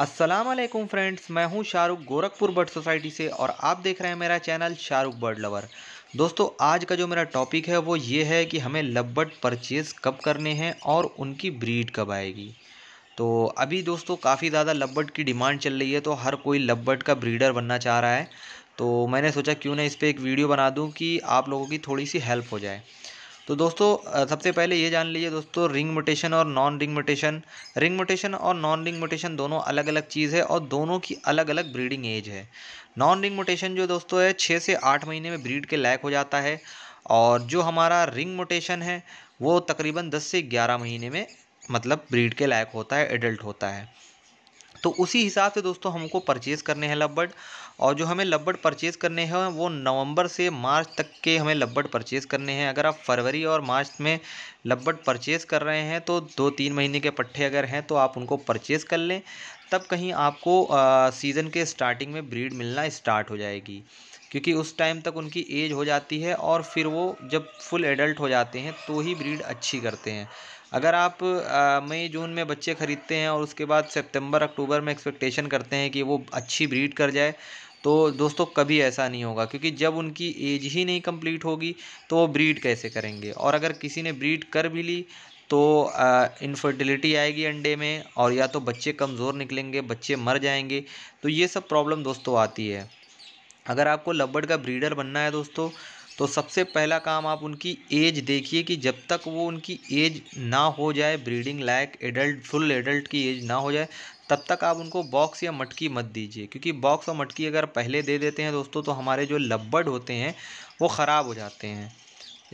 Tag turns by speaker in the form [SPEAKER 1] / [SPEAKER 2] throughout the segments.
[SPEAKER 1] Aslam friends मैं हूं Shahrukh Gorakhpur bird society से और आप देख रहे हैं मेरा चैनल शाहरुख बर्ड लवर दोस्तों आज का जो मेरा टॉपिक है वो ये है कि हमें लबट परचेज़ कब करने हैं और उनकी ब्रीड कब आएगी तो अभी दोस्तों काफ़ी ज़्यादा लबट की डिमांड चल रही है तो हर कोई लबबर्ड का ब्रीडर बनना चाह रहा है तो मैंने सोचा क्यों ना इस पर एक वीडियो बना दूँ कि आप लोगों की थोड़ी सी हेल्प हो जाए तो दोस्तों सबसे पहले ये जान लीजिए दोस्तों रिंग मोटेशन और non ring mutation ring mutation और नॉन रिंग मोटेशन दोनों अलग अलग चीज़ है और दोनों की अलग अलग ब्रीडिंग एज है नॉन रिंग मोटेशन जो दोस्तों है छः से आठ महीने में ब्रीड के लायक हो जाता है और जो हमारा रिंग मोटेशन है वो तकरीबन दस से ग्यारह महीने में मतलब ब्रीड के लायक होता है एडल्ट होता है तो उसी हिसाब से दोस्तों हमको परचेज़ करने हैं लब्बड़ और जो हमें लब्बड़ परचेज़ करने हैं वो नवंबर से मार्च तक के हमें लब्बड़ परचेज़ करने हैं अगर आप फरवरी और मार्च में लब्बड़ परचेज़ कर रहे हैं तो दो तीन महीने के पट्ठे अगर हैं तो आप उनको परचेज़ कर लें तब कहीं आपको सीज़न के स्टार्टिंग में ब्रीड मिलना स्टार्ट हो जाएगी क्योंकि उस टाइम तक उनकी एज हो जाती है और फिर वो जब फुल एडल्ट हो जाते हैं तो ही ब्रीड अच्छी करते हैं अगर आप मई जून में बच्चे ख़रीदते हैं और उसके बाद सितंबर अक्टूबर में एक्सपेक्टेशन करते हैं कि वो अच्छी ब्रीड कर जाए तो दोस्तों कभी ऐसा नहीं होगा क्योंकि जब उनकी एज ही नहीं कंप्लीट होगी तो वो ब्रीड कैसे करेंगे और अगर किसी ने ब्रीड कर भी ली तो इनफर्टिलिटी आएगी अंडे में और या तो बच्चे कमज़ोर निकलेंगे बच्चे मर जाएंगे तो ये सब प्रॉब्लम दोस्तों आती है अगर आपको लबड़ का ब्रीडर बनना है दोस्तों तो सबसे पहला काम आप उनकी एज देखिए कि जब तक वो उनकी एज ना हो जाए ब्रीडिंग लायक एडल्ट फुल एडल्ट की एज ना हो जाए तब तक आप उनको बॉक्स या मटकी मत दीजिए क्योंकि बॉक्स और मटकी अगर पहले दे देते हैं दोस्तों तो हमारे जो लब्बड होते हैं वो ख़राब हो जाते हैं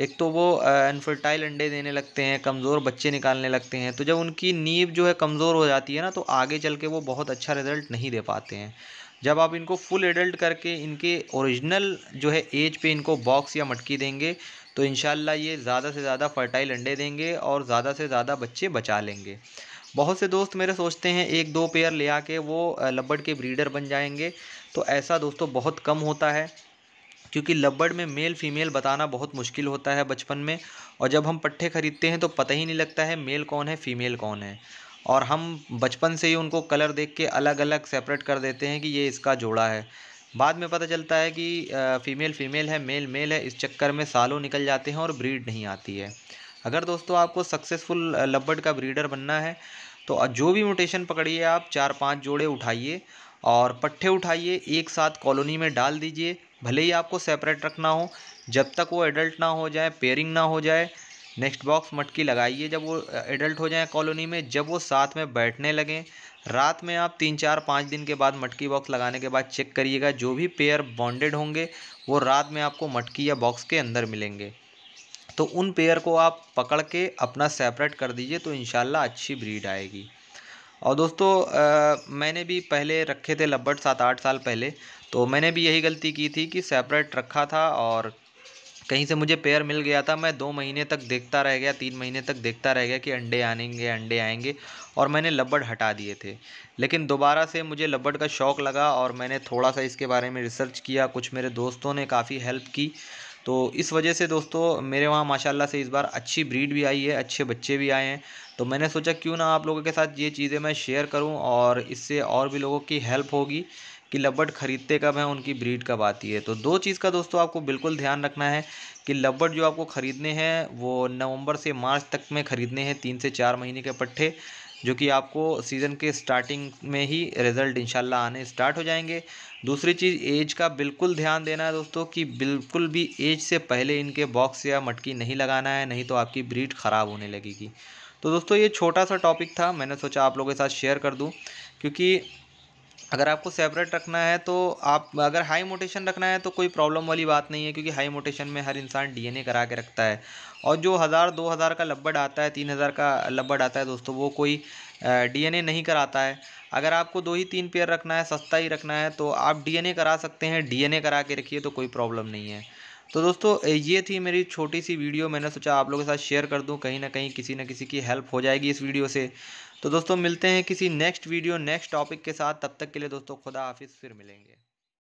[SPEAKER 1] एक तो वो अनफर्टाइल अंडे देने लगते हैं कमज़ोर बच्चे निकालने लगते हैं तो जब उनकी नींव जो है कमज़ोर हो जाती है ना तो आगे चल के वो बहुत अच्छा रिज़ल्ट नहीं दे पाते हैं जब आप इनको फुल एडल्ट करके इनके ओरिजिनल जो है एज पे इनको बॉक्स या मटकी देंगे तो इन ये ज़्यादा से ज़्यादा फर्टाइल अंडे देंगे और ज़्यादा से ज़्यादा बच्चे बचा लेंगे बहुत से दोस्त मेरे सोचते हैं एक दो पेयर ले आके वो लब्बड़ के ब्रीडर बन जाएंगे तो ऐसा दोस्तों बहुत कम होता है क्योंकि लब्बड़ में मेल फीमेल बताना बहुत मुश्किल होता है बचपन में और जब हम पट्ठे ख़रीदते हैं तो पता ही नहीं लगता है मेल कौन है फीमेल कौन है और हम बचपन से ही उनको कलर देख के अलग अलग सेपरेट कर देते हैं कि ये इसका जोड़ा है बाद में पता चलता है कि फ़ीमेल फ़ीमेल है मेल मेल है इस चक्कर में सालों निकल जाते हैं और ब्रीड नहीं आती है अगर दोस्तों आपको सक्सेसफुल लब्बड का ब्रीडर बनना है तो जो भी म्यूटेशन पकड़िए आप चार पांच जोड़े उठाइए और पट्ठे उठाइए एक साथ कॉलोनी में डाल दीजिए भले ही आपको सेपरेट रखना हो जब तक वो एडल्ट ना हो जाए पेयरिंग ना हो जाए नेक्स्ट बॉक्स मटकी लगाइए जब वो एडल्ट हो जाए कॉलोनी में जब वो साथ में बैठने लगें रात में आप तीन चार पाँच दिन के बाद मटकी बॉक्स लगाने के बाद चेक करिएगा जो भी पेयर बॉन्डेड होंगे वो रात में आपको मटकी या बॉक्स के अंदर मिलेंगे तो उन पेयर को आप पकड़ के अपना सेपरेट कर दीजिए तो इन अच्छी ब्रीड आएगी और दोस्तों आ, मैंने भी पहले रखे थे लब्बट सात आठ साल पहले तो मैंने भी यही गलती की थी कि सेपरेट रखा था और कहीं से मुझे पेयर मिल गया था मैं दो महीने तक देखता रह गया तीन महीने तक देखता रह गया कि अंडे आनेंगे अंडे आएंगे और मैंने लबड़ हटा दिए थे लेकिन दोबारा से मुझे लब्बड़ का शौक़ लगा और मैंने थोड़ा सा इसके बारे में रिसर्च किया कुछ मेरे दोस्तों ने काफ़ी हेल्प की तो इस वजह से दोस्तों मेरे वहाँ माशाल्लाह से इस बार अच्छी ब्रीड भी आई है अच्छे बच्चे भी आए हैं तो मैंने सोचा क्यों ना आप लोगों के साथ ये चीज़ें मैं शेयर करूँ और इससे और भी लोगों की हेल्प होगी कि लब्बट ख़रीदते कब है उनकी ब्रीड कब आती है तो दो चीज़ का दोस्तों आपको बिल्कुल ध्यान रखना है कि लब्बट जो आपको ख़रीदने हैं वो नवंबर से मार्च तक में ख़रीदने हैं तीन से चार महीने के पट्ठे जो कि आपको सीज़न के स्टार्टिंग में ही रिज़ल्ट इंशाल्लाह आने स्टार्ट हो जाएंगे दूसरी चीज़ एज का बिल्कुल ध्यान देना है दोस्तों कि बिल्कुल भी एज से पहले इनके बॉक्स या मटकी नहीं लगाना है नहीं तो आपकी ब्रीड ख़राब होने लगेगी तो दोस्तों ये छोटा सा टॉपिक था मैंने सोचा आप लोगों के साथ शेयर कर दूँ क्योंकि अगर आपको सेपरेट रखना है तो आप अगर हाई मोटेशन रखना है तो कोई प्रॉब्लम वाली बात नहीं है क्योंकि हाई मोटेशन में हर इंसान डीएनए करा के रखता है और जो हज़ार दो हज़ार का लब्बड़ आता है तीन हज़ार का लब्बड़ आता है दोस्तों वो कोई डीएनए नहीं कराता है अगर आपको दो ही तीन पेयर रखना है सस्ता ही रखना है तो आप डी करा सकते हैं डी करा के रखिए तो कोई प्रॉब्लम नहीं है तो दोस्तों ये थी मेरी छोटी सी वीडियो मैंने सोचा आप लोगों के साथ शेयर कर दूं कहीं ना कहीं किसी ना किसी की हेल्प हो जाएगी इस वीडियो से तो दोस्तों मिलते हैं किसी नेक्स्ट वीडियो नेक्स्ट टॉपिक के साथ तब तक के लिए दोस्तों खुदा हाफिज़ फिर मिलेंगे